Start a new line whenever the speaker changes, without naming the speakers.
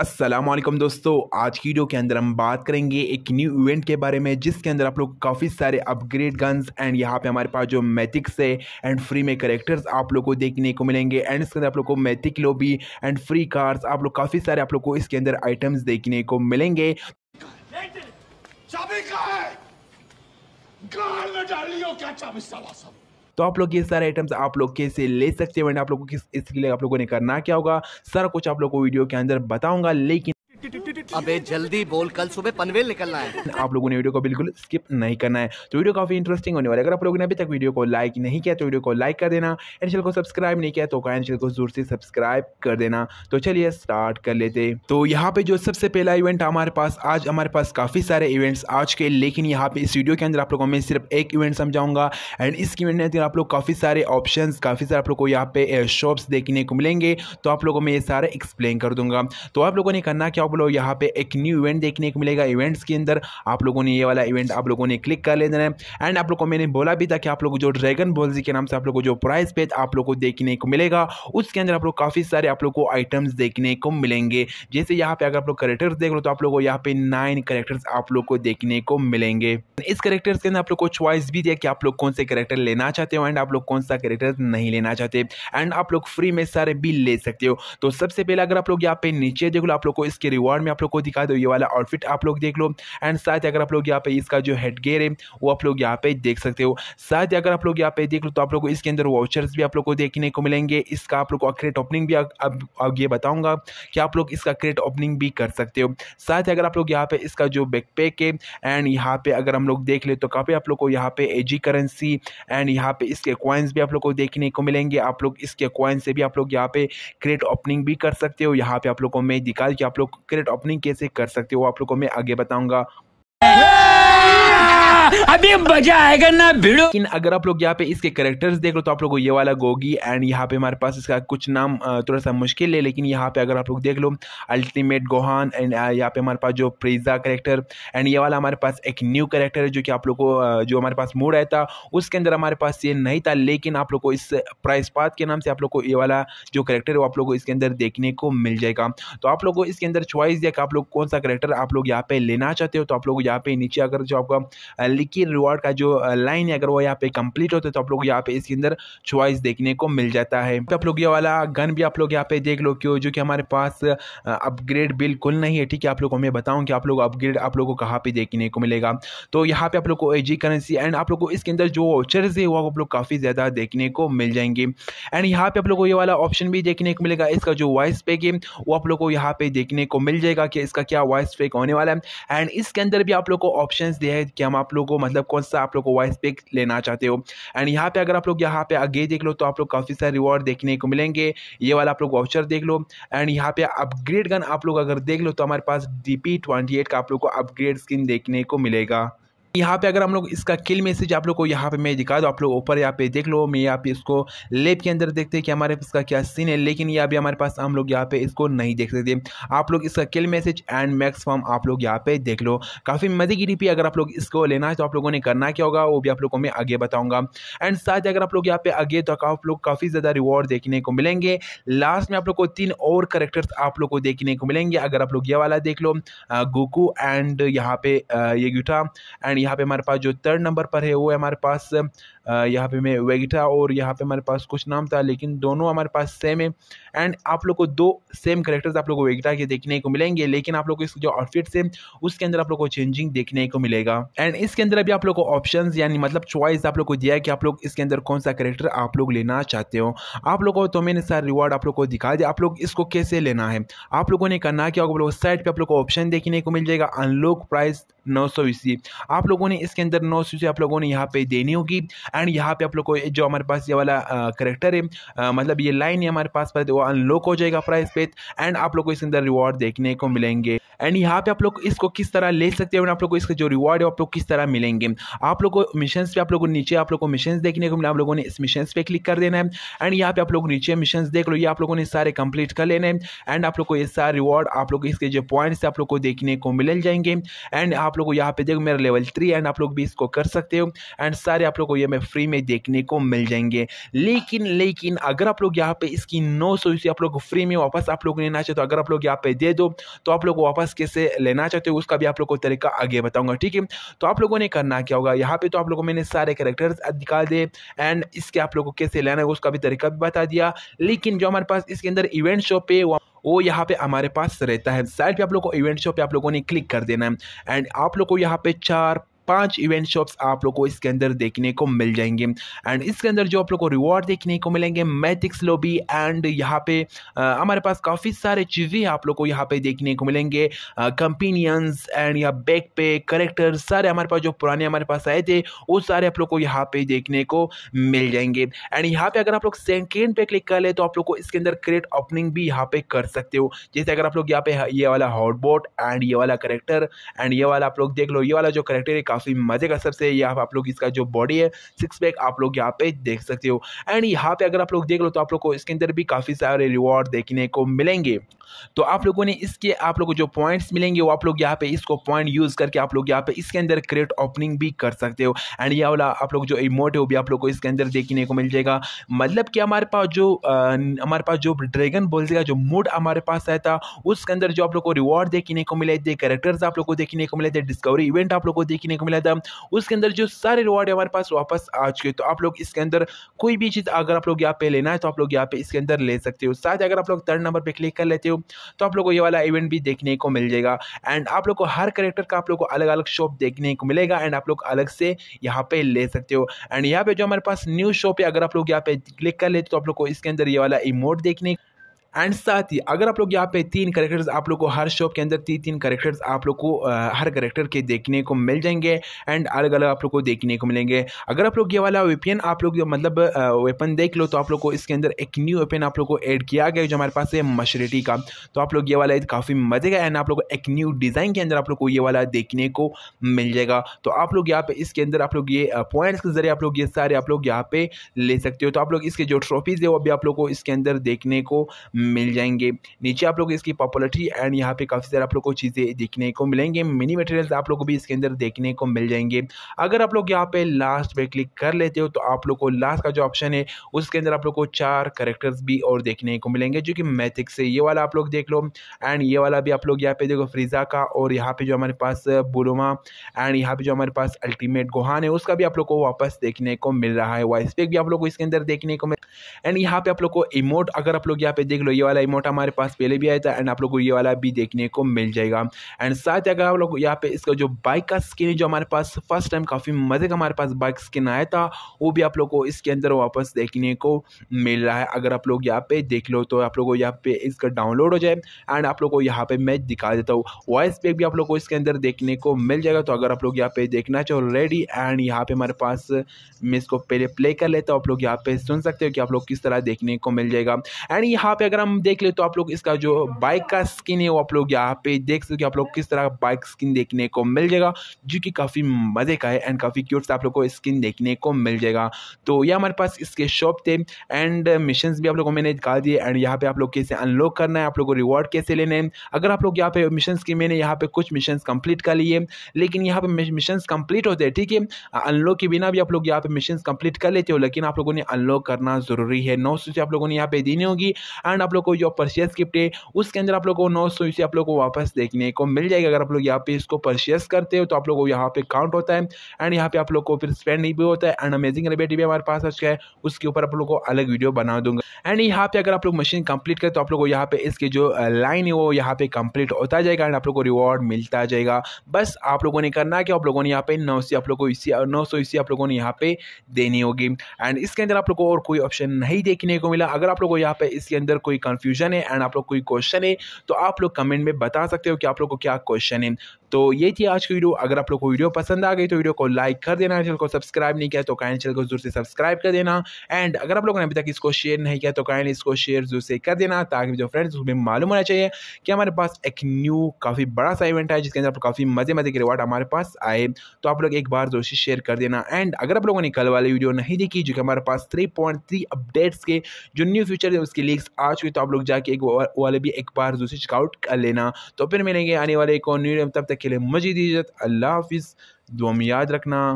असलम दोस्तों आज की वीडियो के अंदर हम बात करेंगे एक न्यू इवेंट के बारे में जिसके अंदर आप लोग काफ़ी सारे अपग्रेड गन्स एंड यहाँ पे हमारे पास जो मैथिक्स है एंड फ्री में करेक्टर्स आप लोग को देखने को मिलेंगे एंड इसके अंदर आप लोग को mythic lobby and free cars आप लोग काफ़ी सारे आप लोग को इसके अंदर आइटम्स देखने को मिलेंगे चाबी है? तो आप लोग ये सारे आइटम्स आप लोग कैसे ले सकते हैं एंड आप लोगों को किस इसके लिए आप लोगों ने करना क्या होगा सारा कुछ आप लोग को वीडियो के अंदर बताऊंगा लेकिन अबे जल्दी बोल कल सुबह पनवेल निकलना है आप लोगों ने वीडियो को बिल्कुल स्किप नहीं करना है तो वीडियो काफी इंटरेस्टिंग होने वाले अगर आप लोगों ने अभी तक वीडियो को लाइक नहीं किया तो वीडियो को लाइक कर देना एंड चैनल को सब्सक्राइब नहीं किया तो कायन चैनल को जोर से सब्सक्राइब कर देना तो चलिए स्टार्ट कर लेते तो यहाँ पे जो सबसे पहला इवेंट हमारे पास आज हमारे पास काफी सारे इवेंट्स आज के लेकिन यहाँ पे इस वीडियो के अंदर आप लोगों में सिर्फ एक इवेंट समझाऊंगा एंड इस इवेंट में आप लोग काफी सारे ऑप्शन काफी सारे आप लोग को यहाँ पे शॉप्स देखने को मिलेंगे तो आप लोगों में ये सारे एक्सप्लेन कर दूंगा तो आप लोगों ने करना क्या आप लोग यहाँ पे एक न्यू इवेंट देखने को मिलेगा इवेंट्स के अंदर आप लोगों ने ये वाला इवेंट आप लोगों ने क्लिक कर लेना है एंड आप लोगों को मैंने बोला भी था कि आप लोग जो ड्रैगन बॉल जी के नाम से आप लोग को जो प्राइस पेज आप लोग को देखने को मिलेगा उसके अंदर आप लोग काफ़ी सारे आप लोग को आइटम्स देखने को मिलेंगे जैसे यहाँ पे अगर आप लोग करेक्टर्स देख लो तो आप लोग को यहाँ पे नाइन करेक्टर्स आप लोग को देखने को मिलेंगे इस करेक्टर्स के अंदर आप लोग को चॉइस भी दिया कि आप लोग कौन से करेक्टर लेना चाहते हो एंड आप लोग कौन सा करेक्टर नहीं लेना चाहते एंड आप लोग फ्री में सारे बिल ले सकते हो तो सबसे पहले अगर आप लोग यहाँ पे नीचे देख लो आप लोग को इसके रिवॉर्ड में आप लोग को दिखा दो ये वाला आउटफिट आप लोग देख लो एंड साथ ही अगर आप लोग यहाँ पे इसका जो हेड गेयर है वो आप लोग यहाँ पे देख सकते हो साथ ही अगर आप लोग यहाँ पे देख लो तो आप लोग इसके अंदर वाउचर्स भी आप लोग को देखने को मिलेंगे इसका आप लोग को क्रेट ओपनिंग भी अब ये बताऊँगा कि आप लोग इसका क्रेट ओपनिंग भी कर सकते हो साथ ही अगर आप लोग यहाँ पे इसका जो बैक पैक है एंड यहाँ पे अगर हम लोग देख ले तो काफ़ी आप लोग को यहाँ पे एजी करेंसी एंड यहाँ पे इसके कॉइन्स भी आप लोग को देखने को मिलेंगे आप लोग इसके कॉइन से भी आप लोग यहाँ पे क्रेट ओपनिंग भी कर सकते हो यहाँ पे आप लोग को मैं दिखा कि आप लोग क्रेट ओपनिंग कैसे कर सकते हो आप लोग को मैं आगे बताऊंगा अभी मजा आएगा ना भिड़ो लेकिन अगर आप लोग यहाँ पे इसके करेक्टर्स देख लो तो आप लोग ये वाला गोगी एंड यहाँ पे हमारे पास इसका कुछ नाम थोड़ा सा मुश्किल है लेकिन यहाँ पे अगर आप लोग देख लो अल्टीमेट गोहान एंड यहाँ पे हमारे पास जो प्रेजा करेक्टर एंड ये वाला हमारे पास एक न्यू करेक्टर है जो कि आप लोग को जो हमारे पास मूड आया था उसके अंदर हमारे पास ये नहीं था लेकिन आप लोग को इस प्राइस पात के नाम से आप लोग को ये वाला जो करेक्टर है वो आप लोग को इसके अंदर देखने को मिल जाएगा तो आप लोग को इसके अंदर चॉइस दिया कि आप लोग कौन सा करेक्टर आप लोग यहाँ पे लेना चाहते हो तो आप लोग यहाँ पे नीचे अगर जो आपका लिखिए रिवॉर्ड का जो लाइन है अगर वो यहाँ पे कंप्लीट होता है तो आप लोग यहाँ पे इसके अंदर चॉइस देखने को मिल जाता है आप लोग ये वाला गन भी आप लोग यहाँ पे देख लो क्यों जो कि हमारे पास अपग्रेड बिल्कुल नहीं है ठीक है आप लोग को मैं बताऊँ कि आप लोग अपग्रेड आप लोग को कहाँ पे देखने को मिलेगा तो यहाँ पे आप लोग को एजी करेंसी एंड आप लोग को इसके अंदर जो वाउचर्स है वो आप लोग काफ़ी ज़्यादा देखने को मिल जाएंगे एंड यहाँ पे आप लोग को ये वाला ऑप्शन भी देखने को मिलेगा इसका जो वॉइस पैक है वो आप लोग को यहाँ पे देखने को मिल जाएगा कि इसका क्या वॉइस पैक होने वाला है एंड इसके अंदर भी आप लोग को ऑप्शन दिया है कि हम आप लोग को मतलब कौन सा आप लोग को वॉइस पिक लेना चाहते हो एंड यहाँ पे अगर आप लोग यहाँ पे आगे देख लो तो आप लोग काफ़ी सारे रिवॉर्ड देखने को मिलेंगे ये वाला आप लोग वाउचर देख लो एंड यहाँ पे अपग्रेड गन आप लोग अगर देख लो तो हमारे पास डी पी ट्वेंटी एट का आप लोग को अपग्रेड स्किन देखने को मिलेगा यहाँ पे अगर हम लोग इसका किल मैसेज आप लोग को यहाँ पे मैं दिखा दूँ आप लोग ऊपर यहाँ पे देख लो मैं यहाँ पे इसको लेप के अंदर देखते हैं कि हमारे इसका क्या सीन है लेकिन ये अभी हमारे पास हम लोग यहाँ पे इसको नहीं देख सकते आप लोग इसका kill message and max form आप लोग यहाँ पे देख लो काफ़ी मजे की डीपी अगर आप लोग इसको लेना है तो आप लोगों ने करना क्या होगा वो भी आप लोग को मैं आगे बताऊँगा एंड साथ ही अगर आप लोग यहाँ पे आगे तो आप लोग काफ़ी ज़्यादा रिवॉर्ड देखने को मिलेंगे लास्ट में आप लोग को तीन और करेक्टर्स आप लोग को देखने को मिलेंगे अगर आप लोग ये वाला देख लो गोकू एंड यहाँ पे ये गिटा एंड यहाँ पे हमारे पास जो थर्ड नंबर पर है वो है हमारे पास यहाँ पे मैं वेगिटा और यहाँ पे हमारे पास कुछ नाम था लेकिन दोनों हमारे पास सेम है एंड आप लोग को दो सेम करेक्टर्स आप लोग को वेगिटा के देखने को मिलेंगे लेकिन आप लोग को इस जो आउटफिट्स है उसके अंदर आप लोग को चेंजिंग देखने को मिलेगा एंड इसके अंदर अभी आप लोग को ऑप्शन यानी मतलब चॉइस आप लोग को दिया है कि आप लोग इसके अंदर कौन सा करेक्टर आप लोग लेना चाहते हो आप लोगों को तो मैंने सारा रिवॉर्ड आप लोग को दिखा दिया आप लोग इसको कैसे लेना है आप लोगों ने करना क्या होगा आप लोग साइड पर आप लोग को ऑप्शन देखने को मिल जाएगा अनलॉक प्राइस नौ सौ आप लोगों ने इसके अंदर नौ सौ आप लोगों ने यहाँ पे देनी होगी एंड यहाँ पे आप लोग को जो हमारे पास ये वाला करेक्टर है मतलब ये लाइन हमारे पास पर वो अनलॉक हो जाएगा प्राइस पे एंड आप लोग को इसके अंदर रिवॉर्ड देखने को मिलेंगे एंड यहाँ पे आप लोग इसको किस तरह ले सकते हो आप लोग को इसके जो रिवॉर्ड है आप लोग किस तरह मिलेंगे आप लोग को मिशन पे आप लोगों को नीचे आप लोग को मिशन देखने को मिले आप लोगों ने इस मिशन पे क्लिक कर देना है एंड यहाँ पे आप लोग नीचे मिशन देख लो ये आप लोगों ने सारे कंप्लीट कर लेने एंड आप लोग को ये सारे रिवॉर्ड आप लोग इसके जो पॉइंट्स आप लोग को देखने को मिल जाएंगे एंड आप लोग को यहाँ पे देखो मेरा लेवल थ्री एंड आप लोग भी इसको कर सकते हो एंड सारे आप लोग को ये मैं फ्री में देखने को मिल जाएंगे लेकिन लेकिन अगर आप लोग यहाँ पे इसकी नौ सौ आप लोग फ्री में वापस आप लोग लेना चाहते हो अगर आप लोग यहाँ पे दे दो तो आप लोग वापस क्लास कैसे लेना चाहते हो उसका भी आप लोग को तरीका आगे बताऊंगा ठीक है तो आप लोगों ने करना क्या होगा यहाँ पे तो आप लोगों मैंने सारे करेक्टर्स दिखा दिए एंड इसके आप लोगों को कैसे लेना है उसका भी तरीका भी बता दिया लेकिन जो हमारे पास इसके अंदर इवेंट शॉप पे वो यहाँ पे हमारे पास रहता है साइड पे आप लोगों को इवेंट शॉप पे आप लोगों ने क्लिक कर देना है एंड आप लोगों को यहाँ पे चार पांच इवेंट शॉप्स आप लोग को इसके अंदर देखने को मिल जाएंगे एंड इसके अंदर जो आप लोग को रिवॉर्ड देखने को मिलेंगे मैथिक्स लोबी एंड यहाँ पे हमारे पास काफ़ी सारे चीज़ें आप लोग को यहाँ पे देखने को मिलेंगे कंपेनियंस एंड या बैक पे करेक्टर सारे हमारे पास जो पुराने हमारे पास आए थे वो सारे आप लोग को यहाँ पे देखने को मिल जाएंगे एंड यहाँ पे अगर आप लोग सेकेंड पे क्लिक कर ले तो आप लोग को इसके अंदर क्रिएट ओपनिंग भी यहाँ पे कर सकते हो जैसे अगर आप लोग यहाँ पे ये वाला हॉटबोट एंड ये वाला करेक्टर एंड ये वाला आप लोग देख लो ये वाला जो करेक्टर है काफ़ी मजे का सबसे यहाँ आप लोग इसका जो बॉडी है सिक्स पैक आप लोग यहाँ पे देख सकते हो एंड यहाँ पे अगर आप लोग देख लो तो आप लोग को इसके अंदर भी काफ़ी सारे रिवॉर्ड देखने को मिलेंगे तो आप लोगों ने इसके आप लोगों को जो पॉइंट्स मिलेंगे वो आप लोग यहाँ पे इसको पॉइंट यूज़ करके आप लोग यहाँ पे इसके अंदर क्रेट ओपनिंग भी कर सकते हो एंड यह वाला आप लोग जो इमोट है वो भी आप लोग को इसके अंदर देखने को मिल जाएगा मतलब कि हमारे पास जो हमारे पास जो ड्रैगन बोल का जो मूड हमारे पास आया था उसके अंदर जो आप लोग को रिवॉर्ड देखने को मिले थे कैरेक्टर्स आप लोग को देखने को मिले थे डिस्कवरी इवेंट आप लोग को देखने को मिला था उसके अंदर जो सारे रिवॉर्ड है हमारे पास वापस आ चुके हैं तो आप लोग इसके अंदर कोई भी चीज़ अगर आप लोग यहाँ पे लेना है तो आप लोग यहाँ पे इसके अंदर ले सकते हो साथ अगर आप लोग थर्ड नंबर पर क्लिक कर लेते हो तो आप लोग को ये वाला इवेंट भी देखने को मिल जाएगा एंड आप लोग को हर करेक्टर का आप लोग को अलग अलग शॉप देखने को मिलेगा एंड आप लोग अलग से यहाँ पे ले सकते हो एंड यहाँ पे जो हमारे पास न्यू शॉप है अगर आप लोग यहाँ पे क्लिक कर लेते हो तो आप लोग को इसके अंदर ये वाला इमोट देखने एंड साथ ही अगर आप लोग यहाँ पे तीन करेक्टर्स आप लोग को हर शॉप के अंदर तीन तीन करेक्टर्स आप लोग को आ, हर करेक्टर के देखने को मिल जाएंगे एंड अलग अलग आप लोग को देखने को मिलेंगे अगर आप लोग ये वाला वेपन आप लोग मतलब वेपन देख लो तो आप लोग को इसके अंदर एक न्यू वेपन आप लोग को ऐड किया गया जो हमारे पास है मशरटी का तो आप लोग ये वाला काफ़ी मजे का एंड आप लोग को एक न्यू डिज़ाइन के अंदर आप लोग को ये वाला देखने को मिल जाएगा तो आप लोग यहाँ पे इसके अंदर आप लोग ये पॉइंट्स के जरिए आप लोग ये सारे आप लोग यहाँ पे ले सकते हो तो आप लोग इसके जो ट्रॉफीज़ है वो भी आप लोग को इसके अंदर देखने को मिल जाएंगे नीचे आप लोग इसकी पॉपुलरिटी एंड यहाँ पे काफ़ी सारे आप लोग को चीज़ें देखने को मिलेंगे मिनी मटेरियल्स आप लोग को भी इसके अंदर देखने को मिल जाएंगे अगर आप लोग यहाँ पे लास्ट पे क्लिक कर लेते हो तो आप लोग को लास्ट का जो ऑप्शन है उसके अंदर आप लोग को चार करेक्टर्स भी और देखने को मिलेंगे जो कि मैथिक से ये वाला आप लोग देख लो एंड ये वाला भी आप लोग यहाँ पे देखो फ्रीज़ा का और यहाँ पे जो हमारे पास बुलोमा एंड यहाँ पे जो हमारे पास अल्टीमेट गुहान है उसका भी आप लोग को वापस देखने को मिल रहा है वॉइस पेक भी आप लोग को इसके अंदर देखने को मिल एंड यहाँ पे आप लोग को इमोट अगर आप लोग यहाँ पे देख लो लो ये वाला इमोट हमारे पास पहले भी आया था एंड आप लोग को ये वाला भी देखने को मिल जाएगा एंड साथ ही अगर आप लोग यहाँ पे इसका जो बाइक का स्किन है जो हमारे पास फर्स्ट टाइम काफ़ी मज़े का हमारे पास बाइक स्किन आया था वो भी आप लोग को इसके अंदर वापस देखने को मिल रहा है अगर आप लोग यहाँ पे देख लो तो आप लोग को यहाँ पे इसका डाउनलोड हो जाए एंड आप लोग को यहाँ पे मैं दिखा देता हूँ वॉइस पैक भी आप लोग को इसके अंदर देखने को मिल जाएगा तो अगर आप लोग यहाँ पे देखना चाहो रेडी एंड यहाँ पे हमारे पास मैं इसको पहले प्ले कर लेता हूँ आप लोग यहाँ पे सुन सकते हो कि आप लोग किस तरह देखने को मिल जाएगा एंड यहाँ पे अगर अगर हम देख ले तो आप लोग इसका जो बाइक का स्किन है वो आप लोग यहाँ पे देख सकते हो आप लोग किस तरह बाइक स्किन देखने को मिल जाएगा जो कि काफ़ी मज़े का है एंड काफ़ी क्यूट से आप लोग को स्किन देखने को मिल जाएगा तो यह हमारे पास इसके शॉप थे एंड मिशन भी आप लोग को मैंने निकाल दिए एंड यहाँ पे आप लोग कैसे अनलॉक करना है आप लोग को रिवॉर्ड कैसे लेने हैं अगर आप लोग यहाँ पे मिशन की मैंने यहाँ पे कुछ मिशन कंप्लीट कर लिए लेकिन यहाँ पे मिशन कंप्लीट होते हैं ठीक है अनलॉक के बिना भी आप लोग यहाँ पे मिशन कंप्लीट कर लेते हो लेकिन आप लोगों ने अनलॉक करना जरूरी है नौ आप लोगों ने यहाँ पे देनी होगी एंड आप लोग को जो परचेस गिफ्ट है उसके अंदर आप लोग को नौ सौ इसे आप लोग को वापस देखने को मिल जाएगा अगर आप लोग यहाँ पे इसको परचेस करते हो तो आप लोग को यहाँ पे काउंट होता है एंड यहाँ पे आप लोग को फिर स्पेंड भी होता है एंड अमेजिंग रिबेट भी हमारे पास आ चुका है उसके ऊपर आप लोग को अलग वीडियो बना दूंगा एंड यहाँ पे अगर आप लोग मशीन कंप्लीट करें तो आप लोग को यहाँ पे इसके जो लाइन है वो यहाँ पे कंप्लीट होता जाएगा एंड आप लोग को रिवॉर्ड मिलता जाएगा बस आप लोगों ने करना कि आप लोगों ने यहाँ पे नौ सी आप लोग को इसी नौ सौ इसी आप लोगों ने यहाँ पे देनी होगी एंड इसके अंदर आप लोग को और कोई ऑप्शन नहीं देखने को मिला अगर आप लोग को यहाँ पे इसके अंदर कोई कंफ्यूजन है एंड आप लोग कोई क्वेश्चन है तो आप लोग कमेंट में बता सकते हो कि आप लोग को क्या क्वेश्चन है तो ये थी आज की वीडियो अगर आप लोग को वीडियो पसंद आ गई तो वीडियो को लाइक कर देना चैनल को सब्सक्राइब नहीं किया तो काइन चैनल को जरूर से सब्सक्राइब कर देना एंड अगर आप लोगों ने अभी तक इसको शेयर नहीं किया तो काइन इसको शेयर जरूर से कर देना ताकि जो फ्रेंड्स उन्हें मालूम होना चाहिए कि हमारे पास एक न्यू काफ़ी बड़ा सा इवेंट है जिसके अंदर आप काफ़ी मज़े मज़े के रिवार्ड हमारे पास आए तो आप लोग एक बार से शेयर कर देना एंड अगर आप लोगों ने कल वाली वीडियो नहीं देखी जो कि हमारे पास थ्री पॉइंट थ्री अपडेट्स के जो न्यू फीचर है उसकी लीक्स आ चुकी तो आप लोग जाके एक वाले भी एक बार से चेकआउट कर लेना तो फिर मिलेंगे आने वाले एक और न्यू तब तक के लिए मजीद इज़त अल्लाह हाफिज़ दुआ में याद रखना